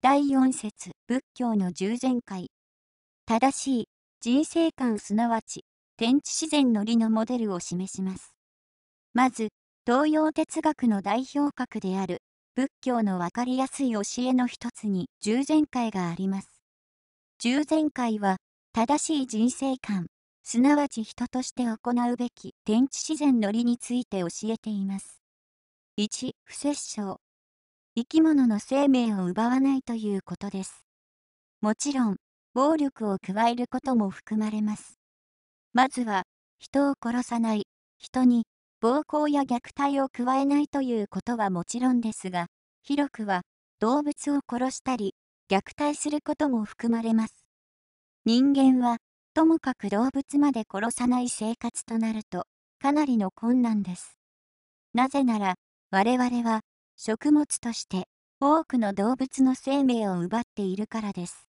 第4節仏教の従前回正しい人生観すなわち天地自然の理のモデルを示しますまず東洋哲学の代表格である仏教の分かりやすい教えの一つに従前回があります従前回は正しい人生観すなわち人として行うべき天地自然の理について教えています1不摂生生き物の生命を奪わないということです。もちろん、暴力を加えることも含まれます。まずは、人を殺さない、人に暴行や虐待を加えないということはもちろんですが、広くは動物を殺したり、虐待することも含まれます。人間は、ともかく動物まで殺さない生活となると、かなりの困難です。なぜなら、我々は食物として多くの動物の生命を奪っているからです。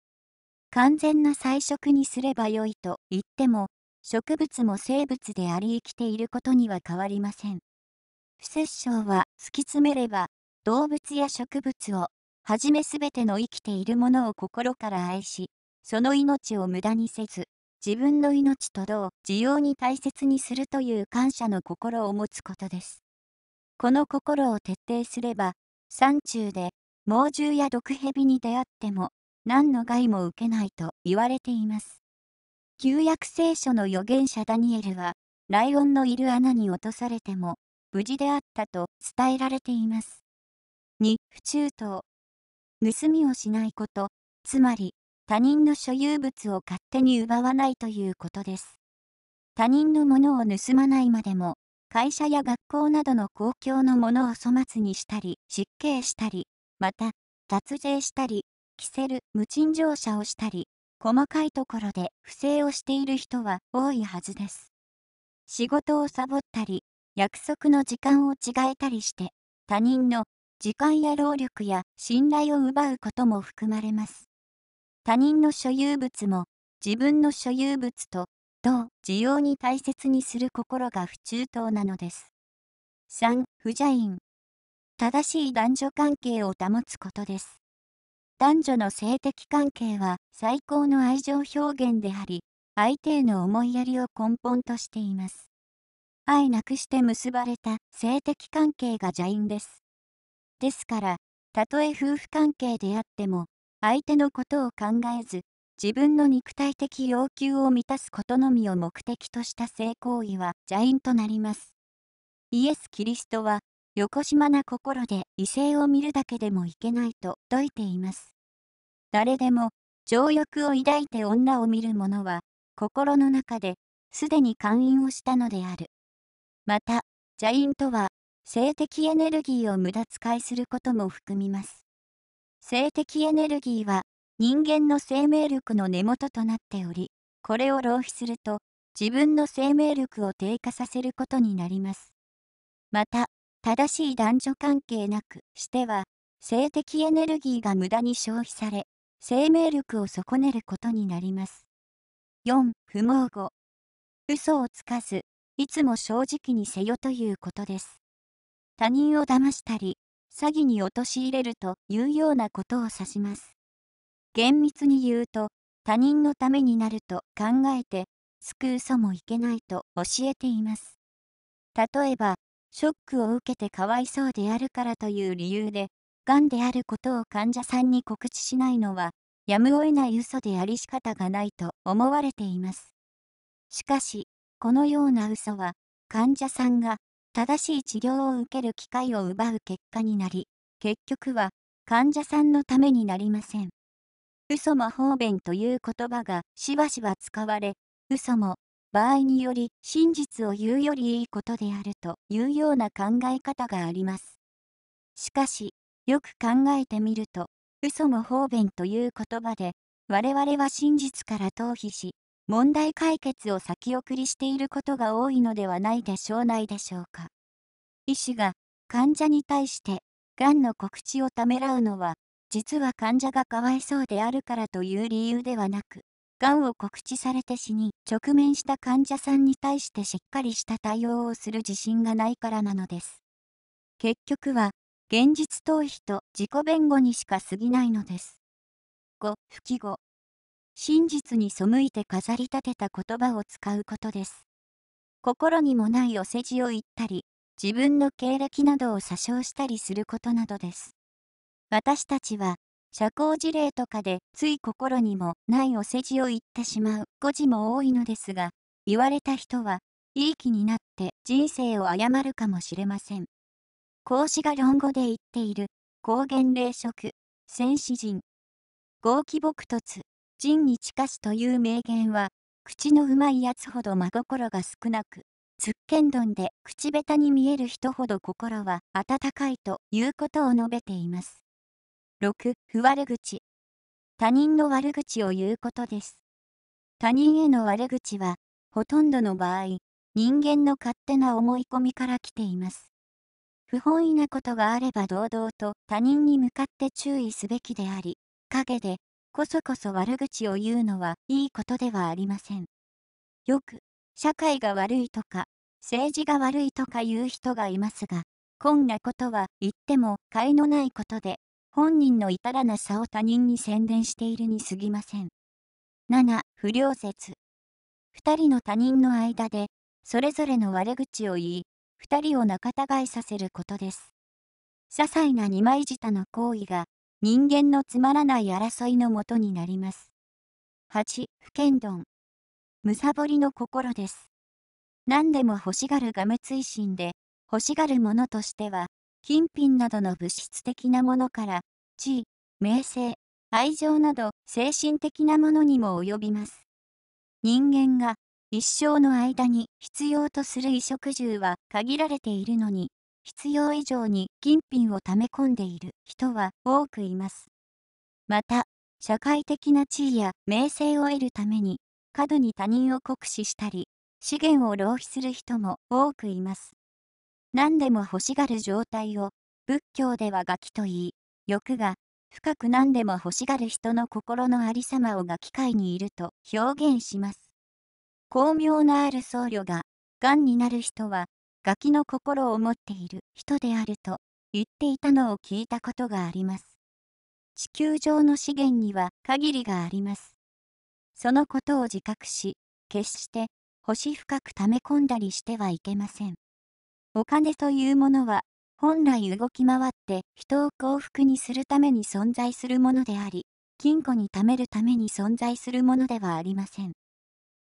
完全な菜食にすればよいと言っても、植物も生物であり生きていることには変わりません。不摂生は突き詰めれば、動物や植物を、はじめすべての生きているものを心から愛し、その命を無駄にせず、自分の命とどう需要に大切にするという感謝の心を持つことです。この心を徹底すれば、山中で猛獣や毒蛇に出会っても、何の害も受けないと言われています。旧約聖書の預言者ダニエルは、ライオンのいる穴に落とされても、無事であったと伝えられています。2、不中等。盗みをしないこと、つまり、他人の所有物を勝手に奪わないということです。他人のものを盗まないまでも、会社や学校などの公共のものを粗末にしたり、失敬したり、また、脱税したり、着せる、無賃乗車をしたり、細かいところで不正をしている人は多いはずです。仕事をサボったり、約束の時間を違えたりして、他人の時間や労力や信頼を奪うことも含まれます。他人の所有物も自分の所有物とと需要に大切にする心が不中等なのです。3、不邪因。正しい男女関係を保つことです。男女の性的関係は最高の愛情表現であり、相手への思いやりを根本としています。愛なくして結ばれた性的関係が邪因です。ですから、たとえ夫婦関係であっても、相手のことを考えず、自分の肉体的要求を満たすことのみを目的とした性行為は邪因となります。イエス・キリストは、よこしまな心で異性を見るだけでもいけないと説いています。誰でも、情欲を抱いて女を見る者は、心の中ですでに勧誘をしたのである。また、邪因とは、性的エネルギーを無駄遣いすることも含みます。性的エネルギーは人間の生命力の根元となっており、これを浪費すると、自分の生命力を低下させることになります。また、正しい男女関係なくしては、性的エネルギーが無駄に消費され、生命力を損ねることになります。4. 不毛語嘘をつかず、いつも正直にせよということです。他人を騙したり、詐欺に陥れるというようなことを指します。厳密に言うと他人のためになると考えて救うそもいけないと教えています例えばショックを受けてかわいそうであるからという理由でがんであることを患者さんに告知しないのはやむを得ない嘘であり仕方がないと思われていますしかしこのような嘘は患者さんが正しい治療を受ける機会を奪う結果になり結局は患者さんのためになりません嘘も方便という言葉がしばしば使われ、嘘も場合により真実を言うよりいいことであるというような考え方があります。しかし、よく考えてみると、嘘も方便という言葉で、我々は真実から逃避し、問題解決を先送りしていることが多いのではないでしょうないでしょうか。医師が患者に対して、がんの告知をためらうのは、実は患者がかわいそうであるからという理由ではなく、がんを告知されて死に直面した患者さんに対してしっかりした対応をする自信がないからなのです。結局は、現実逃避と自己弁護にしか過ぎないのです。5、不記号。真実に背いて飾り立てた言葉を使うことです。心にもないお世辞を言ったり、自分の経歴などを詐称したりすることなどです。私たちは社交辞令とかでつい心にもないお世辞を言ってしまう誤字も多いのですが言われた人はいい気になって人生を謝るかもしれません孔子が論語で言っている高原霊食戦士人合気木突人に近しという名言は口のうまいやつほど真心が少なくツッケンドンで口下手に見える人ほど心は温かいということを述べています 6. 不悪口。他人の悪口を言うことです。他人への悪口は、ほとんどの場合、人間の勝手な思い込みから来ています。不本意なことがあれば堂々と他人に向かって注意すべきであり、陰で、こそこそ悪口を言うのはいいことではありません。よく、社会が悪いとか、政治が悪いとか言う人がいますが、こんなことは言っても甲斐のないことで、本人の至らなさを他人に宣伝しているに過ぎません。7、不良説。2人の他人の間で、それぞれの悪口を言い、2人を仲違いさせることです。些細な二枚舌の行為が、人間のつまらない争いのもとになります。8、不剣論。むさぼりの心です。何でも欲しがるが無追心で、欲しがるものとしては、金品などの物質的なものから地位名声愛情など精神的なものにも及びます人間が一生の間に必要とする衣食住は限られているのに必要以上に金品を溜め込んでいる人は多くいますまた社会的な地位や名声を得るために過度に他人を酷使したり資源を浪費する人も多くいます何でも欲しがる状態を仏教ではガキと言い、欲が深く何でも欲しがる人の心のありさまをが機械にいると表現します。巧妙なある僧侶が、癌になる人は、ガキの心を持っている人であると言っていたのを聞いたことがあります。地球上の資源には限りがあります。そのことを自覚し、決して星深く溜め込んだりしてはいけません。お金というものは、本来動き回って人を幸福にするために存在するものであり、金庫に貯めるために存在するものではありません。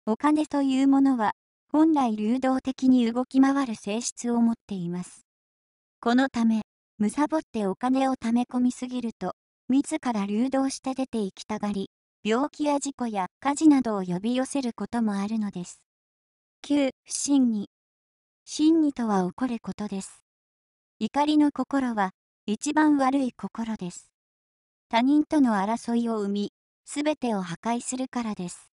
お金というものは、本来流動的に動き回る性質を持っています。このため、むさぼってお金を貯め込みすぎると、自ら流動して出て行きたがり、病気や事故や火事などを呼び寄せることもあるのです。9、不審に。真にとは起こることです。怒りの心は、一番悪い心です。他人との争いを生み、すべてを破壊するからです。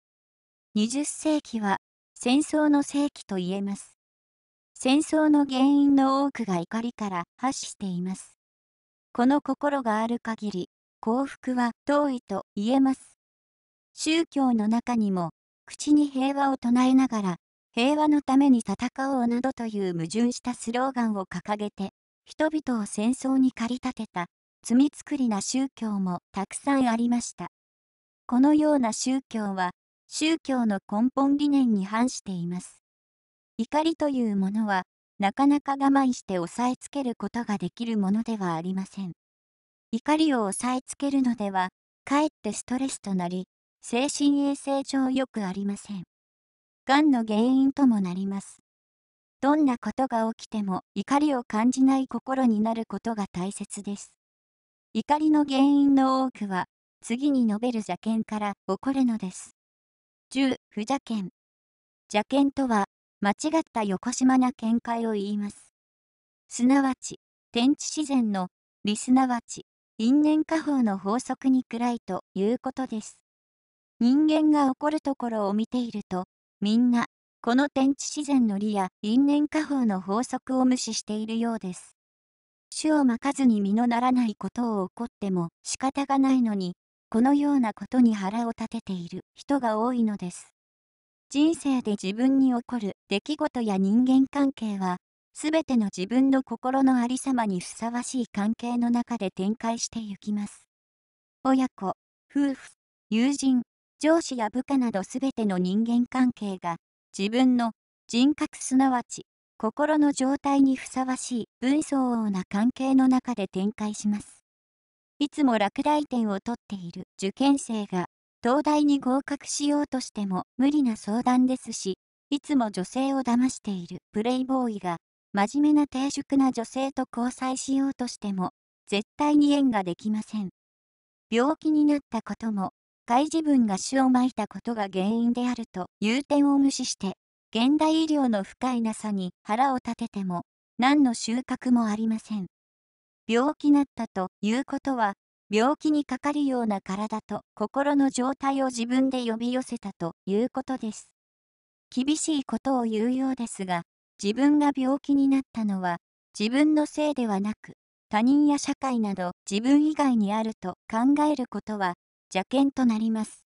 20世紀は、戦争の世紀と言えます。戦争の原因の多くが怒りから発しています。この心がある限り、幸福は遠いと言えます。宗教の中にも、口に平和を唱えながら平和のために戦おうなどという矛盾したスローガンを掲げて、人々を戦争に駆り立てた、罪作りな宗教もたくさんありました。このような宗教は、宗教の根本理念に反しています。怒りというものは、なかなか我慢して押さえつけることができるものではありません。怒りを押さえつけるのでは、かえってストレスとなり、精神衛生上よくありません。がんの原因ともなります。どんなことが起きても怒りを感じない心になることが大切です。怒りの原因の多くは、次に述べる邪険から起こるのです。10、不邪険。邪険とは、間違った横島な見解を言います。すなわち、天地自然の、理すなわち、因縁家方の法則に暗いということです。人間が起こるところを見ていると、みんな、この天地自然の理や因縁家法の法則を無視しているようです。種をまかずに実のならないことを起こっても仕方がないのに、このようなことに腹を立てている人が多いのです。人生で自分に起こる出来事や人間関係は、すべての自分の心のありさまにふさわしい関係の中で展開してゆきます。親子、夫婦、友人、上司や部下など全ての人間関係が自分の人格すなわち心の状態にふさわしい分相応な関係の中で展開します。いつも落第点を取っている受験生が東大に合格しようとしても無理な相談ですし、いつも女性を騙しているプレイボーイが真面目な低熟な女性と交際しようとしても絶対に縁ができません。病気になったことも開示文が種をまいたことが原因であるという点を無視して、現代医療の不快なさに腹を立てても、何の収穫もありません。病気なったということは、病気にかかるような体と心の状態を自分で呼び寄せたということです。厳しいことを言うようですが、自分が病気になったのは、自分のせいではなく、他人や社会など自分以外にあると考えることは邪険となります。